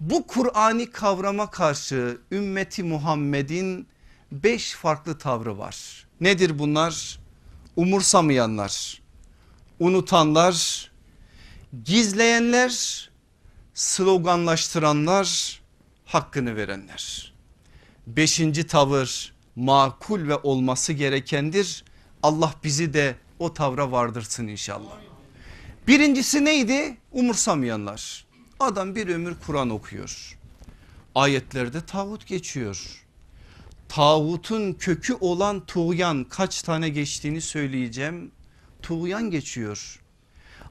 Bu Kur'an'i kavrama karşı ümmeti Muhammed'in beş farklı tavrı var. Nedir bunlar? Umursamayanlar, unutanlar, gizleyenler, sloganlaştıranlar, hakkını verenler. Beşinci tavır makul ve olması gerekendir. Allah bizi de o tavra vardırsın inşallah. Birincisi neydi? Umursamayanlar. Adam bir ömür Kur'an okuyor. Ayetlerde tağut geçiyor. Tağutun kökü olan tuğyan kaç tane geçtiğini söyleyeceğim. Tuğyan geçiyor.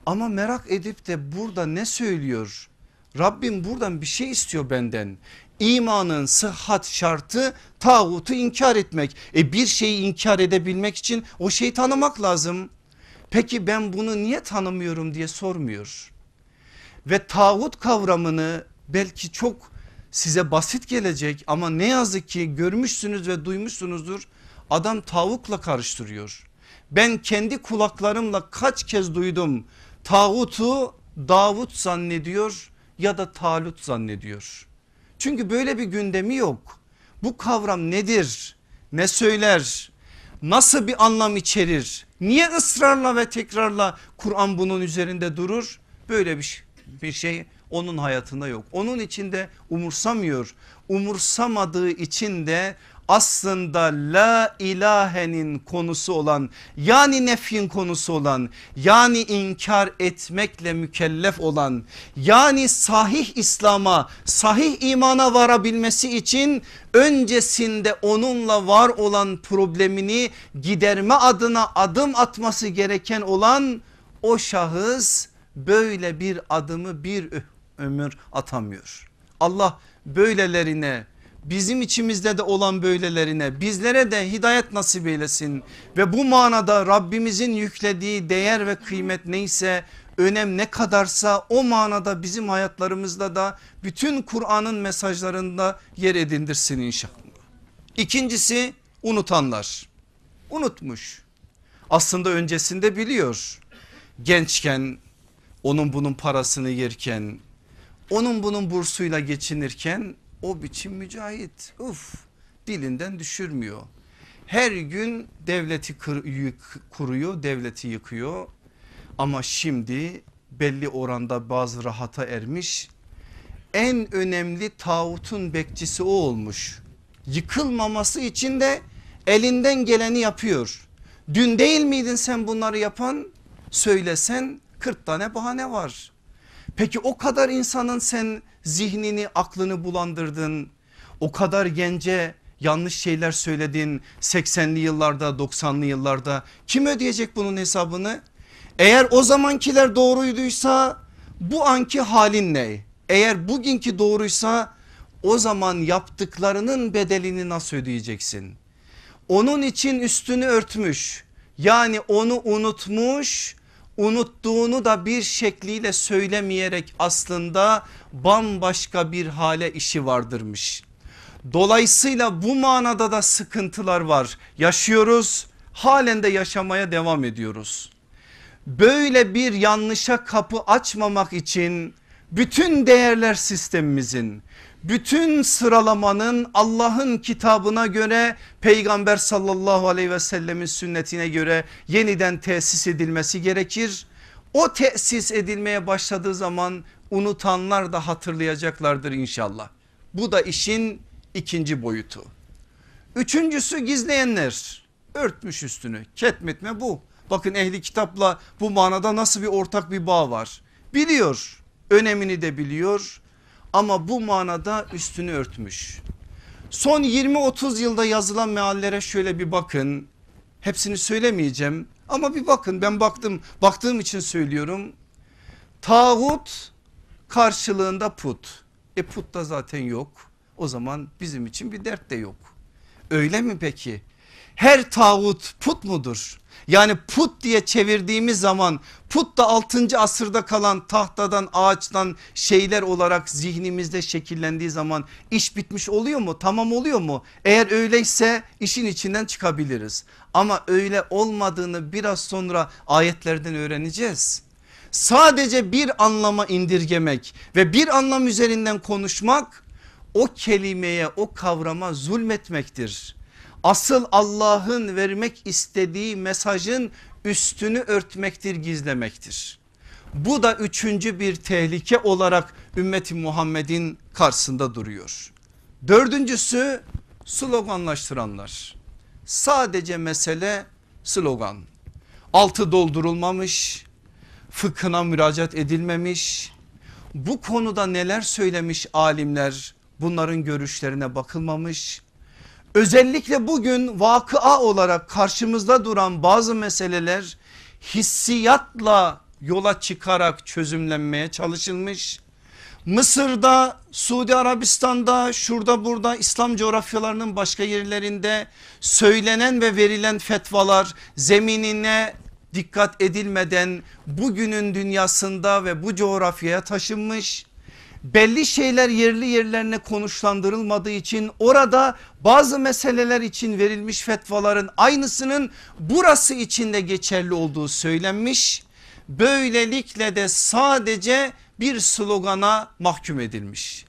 Ama merak edip de burada ne söylüyor? Rabbim buradan bir şey istiyor benden. İmanın sıhhat şartı tağutu inkar etmek. E bir şeyi inkar edebilmek için o şeyi tanımak lazım. Peki ben bunu niye tanımıyorum diye sormuyor ve tağut kavramını belki çok size basit gelecek ama ne yazık ki görmüşsünüz ve duymuşsunuzdur adam tavukla karıştırıyor. Ben kendi kulaklarımla kaç kez duydum tağutu Davut zannediyor ya da Talut zannediyor. Çünkü böyle bir gündemi yok. Bu kavram nedir? Ne söyler? Nasıl bir anlam içerir? Niye ısrarla ve tekrarla Kur'an bunun üzerinde durur? Böyle bir şey bir şey onun hayatında yok. Onun içinde umursamıyor. Umursamadığı için de aslında la ilahenin konusu olan yani nefyin konusu olan yani inkar etmekle mükellef olan yani sahih İslam'a sahih imana varabilmesi için öncesinde onunla var olan problemini giderme adına adım atması gereken olan o şahıs böyle bir adımı bir ömür atamıyor. Allah böylelerine bizim içimizde de olan böylelerine bizlere de hidayet nasip eylesin. Ve bu manada Rabbimizin yüklediği değer ve kıymet neyse önem ne kadarsa o manada bizim hayatlarımızda da bütün Kur'an'ın mesajlarında yer edindirsin inşallah. İkincisi unutanlar unutmuş aslında öncesinde biliyor gençken onun bunun parasını yerken onun bunun bursuyla geçinirken o biçim mücahit uf dilinden düşürmüyor. Her gün devleti kuruyor devleti yıkıyor ama şimdi belli oranda bazı rahata ermiş en önemli tağutun bekçisi o olmuş. Yıkılmaması için de elinden geleni yapıyor. Dün değil miydin sen bunları yapan söylesen 40 tane bahane var. Peki o kadar insanın sen zihnini aklını bulandırdın. O kadar gence yanlış şeyler söyledin 80'li yıllarda 90'lı yıllarda kim ödeyecek bunun hesabını? Eğer o zamankiler doğruyduysa bu anki halin ne? Eğer bugünkü doğruysa o zaman yaptıklarının bedelini nasıl ödeyeceksin? Onun için üstünü örtmüş yani onu unutmuş unuttuğunu da bir şekliyle söylemeyerek aslında bambaşka bir hale işi vardırmış. Dolayısıyla bu manada da sıkıntılar var. Yaşıyoruz, halen de yaşamaya devam ediyoruz. Böyle bir yanlışa kapı açmamak için bütün değerler sistemimizin, bütün sıralamanın Allah'ın kitabına göre peygamber sallallahu aleyhi ve sellemin sünnetine göre yeniden tesis edilmesi gerekir. O tesis edilmeye başladığı zaman unutanlar da hatırlayacaklardır inşallah. Bu da işin ikinci boyutu. Üçüncüsü gizleyenler örtmüş üstünü ketmetme bu. Bakın ehli kitapla bu manada nasıl bir ortak bir bağ var. Biliyor önemini de biliyor ama bu manada üstünü örtmüş. Son 20-30 yılda yazılan meallere şöyle bir bakın. Hepsini söylemeyeceğim ama bir bakın ben baktım baktığım için söylüyorum. Tağut karşılığında put. E put da zaten yok. O zaman bizim için bir dert de yok. Öyle mi peki? her tağut put mudur? Yani put diye çevirdiğimiz zaman put da 6. asırda kalan tahtadan ağaçtan şeyler olarak zihnimizde şekillendiği zaman iş bitmiş oluyor mu? Tamam oluyor mu? Eğer öyleyse işin içinden çıkabiliriz. Ama öyle olmadığını biraz sonra ayetlerden öğreneceğiz. Sadece bir anlama indirgemek ve bir anlam üzerinden konuşmak o kelimeye o kavrama zulmetmektir asıl Allah'ın vermek istediği mesajın üstünü örtmektir gizlemektir. Bu da üçüncü bir tehlike olarak ümmeti Muhammed'in karşısında duruyor. Dördüncüsü sloganlaştıranlar. Sadece mesele slogan. Altı doldurulmamış, fıkhına müracaat edilmemiş. Bu konuda neler söylemiş alimler bunların görüşlerine bakılmamış Özellikle bugün vakıa olarak karşımızda duran bazı meseleler hissiyatla yola çıkarak çözümlenmeye çalışılmış. Mısır'da, Suudi Arabistan'da, şurada burada İslam coğrafyalarının başka yerlerinde söylenen ve verilen fetvalar zeminine dikkat edilmeden bugünün dünyasında ve bu coğrafyaya taşınmış belli şeyler yerli yerlerine konuşlandırılmadığı için orada bazı meseleler için verilmiş fetvaların aynısının burası içinde geçerli olduğu söylenmiş. Böylelikle de sadece bir slogana mahkum edilmiş.